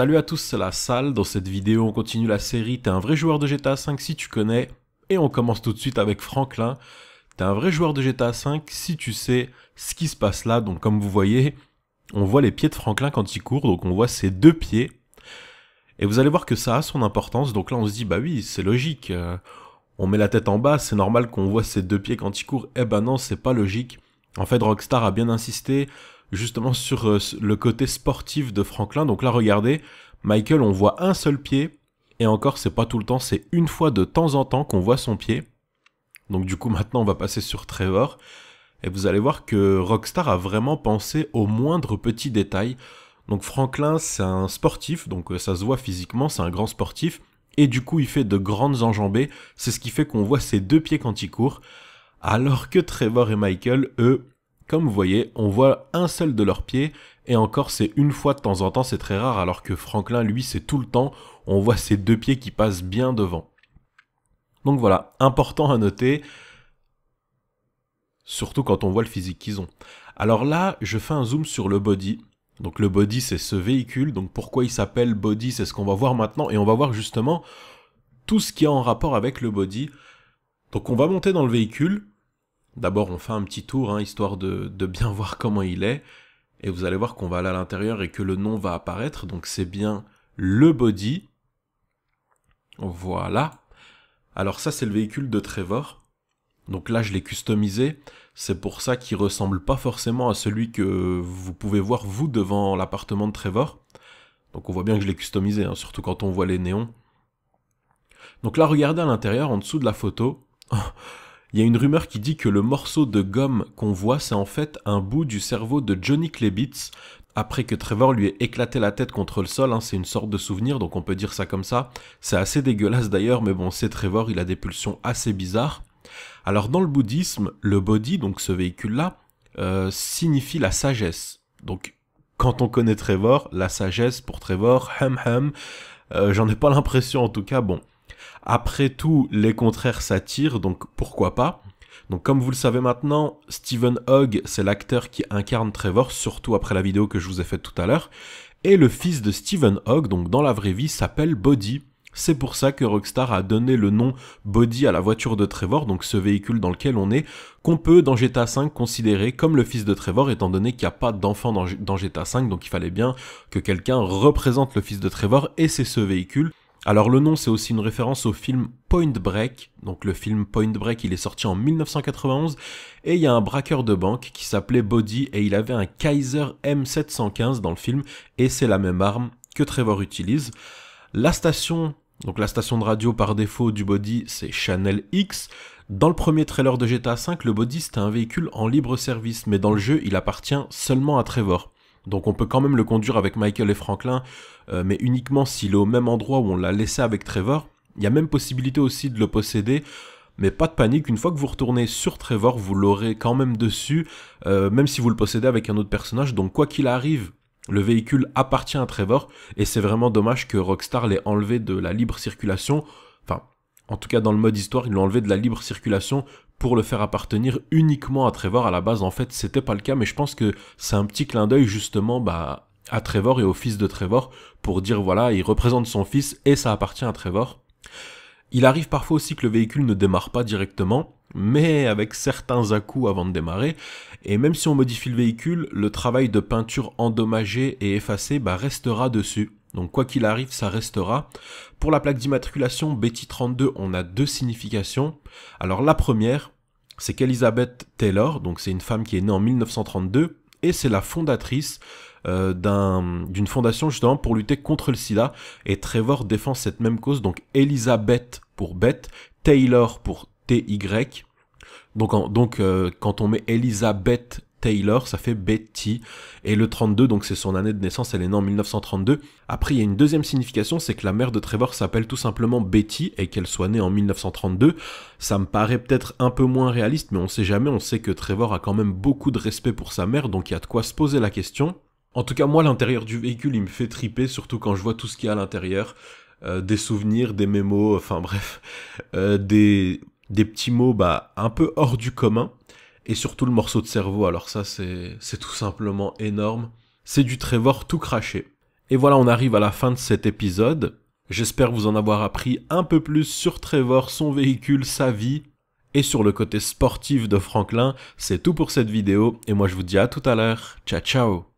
Salut à tous, c'est la salle. Dans cette vidéo, on continue la série T'es un vrai joueur de GTA V si tu connais. Et on commence tout de suite avec Franklin. T'es un vrai joueur de GTA V si tu sais ce qui se passe là. Donc comme vous voyez, on voit les pieds de Franklin quand il court. Donc on voit ses deux pieds. Et vous allez voir que ça a son importance. Donc là, on se dit, bah oui, c'est logique. Euh, on met la tête en bas, c'est normal qu'on voit ses deux pieds quand il court. Eh ben non, c'est pas logique. En fait, Rockstar a bien insisté justement sur euh, le côté sportif de Franklin. Donc là, regardez, Michael, on voit un seul pied, et encore, c'est pas tout le temps, c'est une fois de temps en temps qu'on voit son pied. Donc du coup, maintenant, on va passer sur Trevor, et vous allez voir que Rockstar a vraiment pensé au moindre petit détail. Donc Franklin, c'est un sportif, donc euh, ça se voit physiquement, c'est un grand sportif, et du coup, il fait de grandes enjambées, c'est ce qui fait qu'on voit ses deux pieds quand il court. Alors que Trevor et Michael, eux, comme vous voyez, on voit un seul de leurs pieds, et encore c'est une fois de temps en temps, c'est très rare, alors que Franklin, lui, c'est tout le temps, on voit ses deux pieds qui passent bien devant. Donc voilà, important à noter, surtout quand on voit le physique qu'ils ont. Alors là, je fais un zoom sur le body. Donc le body, c'est ce véhicule, donc pourquoi il s'appelle body, c'est ce qu'on va voir maintenant, et on va voir justement tout ce qui est en rapport avec le body. Donc on va monter dans le véhicule, D'abord, on fait un petit tour, hein, histoire de, de, bien voir comment il est. Et vous allez voir qu'on va aller à l'intérieur et que le nom va apparaître. Donc c'est bien le body. Voilà. Alors ça, c'est le véhicule de Trevor. Donc là, je l'ai customisé. C'est pour ça qu'il ressemble pas forcément à celui que vous pouvez voir vous devant l'appartement de Trevor. Donc on voit bien que je l'ai customisé, hein, surtout quand on voit les néons. Donc là, regardez à l'intérieur, en dessous de la photo. Il y a une rumeur qui dit que le morceau de gomme qu'on voit, c'est en fait un bout du cerveau de Johnny Klebitz, après que Trevor lui ait éclaté la tête contre le sol, hein, c'est une sorte de souvenir, donc on peut dire ça comme ça. C'est assez dégueulasse d'ailleurs, mais bon, c'est Trevor, il a des pulsions assez bizarres. Alors dans le bouddhisme, le body, donc ce véhicule-là, euh, signifie la sagesse. Donc quand on connaît Trevor, la sagesse pour Trevor, hum hum, j'en ai pas l'impression en tout cas, bon. Après tout, les contraires s'attirent, donc pourquoi pas donc comme vous le savez maintenant, Steven Hogg, c'est l'acteur qui incarne Trevor, surtout après la vidéo que je vous ai faite tout à l'heure. Et le fils de Steven Hogg, donc dans la vraie vie, s'appelle Body. C'est pour ça que Rockstar a donné le nom Body à la voiture de Trevor, donc ce véhicule dans lequel on est, qu'on peut dans GTA V considérer comme le fils de Trevor, étant donné qu'il n'y a pas d'enfant dans, dans GTA V, donc il fallait bien que quelqu'un représente le fils de Trevor, et c'est ce véhicule. Alors le nom c'est aussi une référence au film Point Break. Donc le film Point Break il est sorti en 1991 et il y a un braqueur de banque qui s'appelait Body et il avait un Kaiser M715 dans le film et c'est la même arme que Trevor utilise. La station, donc la station de radio par défaut du Body c'est Channel X. Dans le premier trailer de GTA V, le Body c'était un véhicule en libre service mais dans le jeu il appartient seulement à Trevor. Donc on peut quand même le conduire avec Michael et Franklin, euh, mais uniquement s'il est au même endroit où on l'a laissé avec Trevor. Il y a même possibilité aussi de le posséder, mais pas de panique, une fois que vous retournez sur Trevor, vous l'aurez quand même dessus, euh, même si vous le possédez avec un autre personnage. Donc quoi qu'il arrive, le véhicule appartient à Trevor, et c'est vraiment dommage que Rockstar l'ait enlevé de la libre circulation. Enfin, en tout cas dans le mode histoire, ils l'ont enlevé de la libre circulation pour le faire appartenir uniquement à Trevor. À la base, en fait, c'était pas le cas, mais je pense que c'est un petit clin d'œil justement bah, à Trevor et au fils de Trevor pour dire voilà, il représente son fils et ça appartient à Trevor. Il arrive parfois aussi que le véhicule ne démarre pas directement, mais avec certains à avant de démarrer. Et même si on modifie le véhicule, le travail de peinture endommagée et effacée bah, restera dessus. Donc quoi qu'il arrive, ça restera. Pour la plaque d'immatriculation Betty 32 on a deux significations. Alors la première, c'est qu'Elizabeth Taylor, donc c'est une femme qui est née en 1932, et c'est la fondatrice euh, d'une fondation justement pour lutter contre le sida, et Trevor défend cette même cause, donc Elisabeth pour Beth, Taylor pour TY. Donc, donc euh, quand on met Elisabeth... Taylor, ça fait Betty. Et le 32, donc c'est son année de naissance, elle est née en 1932. Après, il y a une deuxième signification, c'est que la mère de Trevor s'appelle tout simplement Betty et qu'elle soit née en 1932. Ça me paraît peut-être un peu moins réaliste, mais on sait jamais, on sait que Trevor a quand même beaucoup de respect pour sa mère, donc il y a de quoi se poser la question. En tout cas, moi, l'intérieur du véhicule, il me fait triper, surtout quand je vois tout ce qu'il y a à l'intérieur. Euh, des souvenirs, des mémos, enfin bref, euh, des, des petits mots bah, un peu hors du commun et surtout le morceau de cerveau, alors ça c'est tout simplement énorme. C'est du Trevor tout craché. Et voilà, on arrive à la fin de cet épisode. J'espère vous en avoir appris un peu plus sur Trevor, son véhicule, sa vie, et sur le côté sportif de Franklin. C'est tout pour cette vidéo, et moi je vous dis à tout à l'heure. Ciao ciao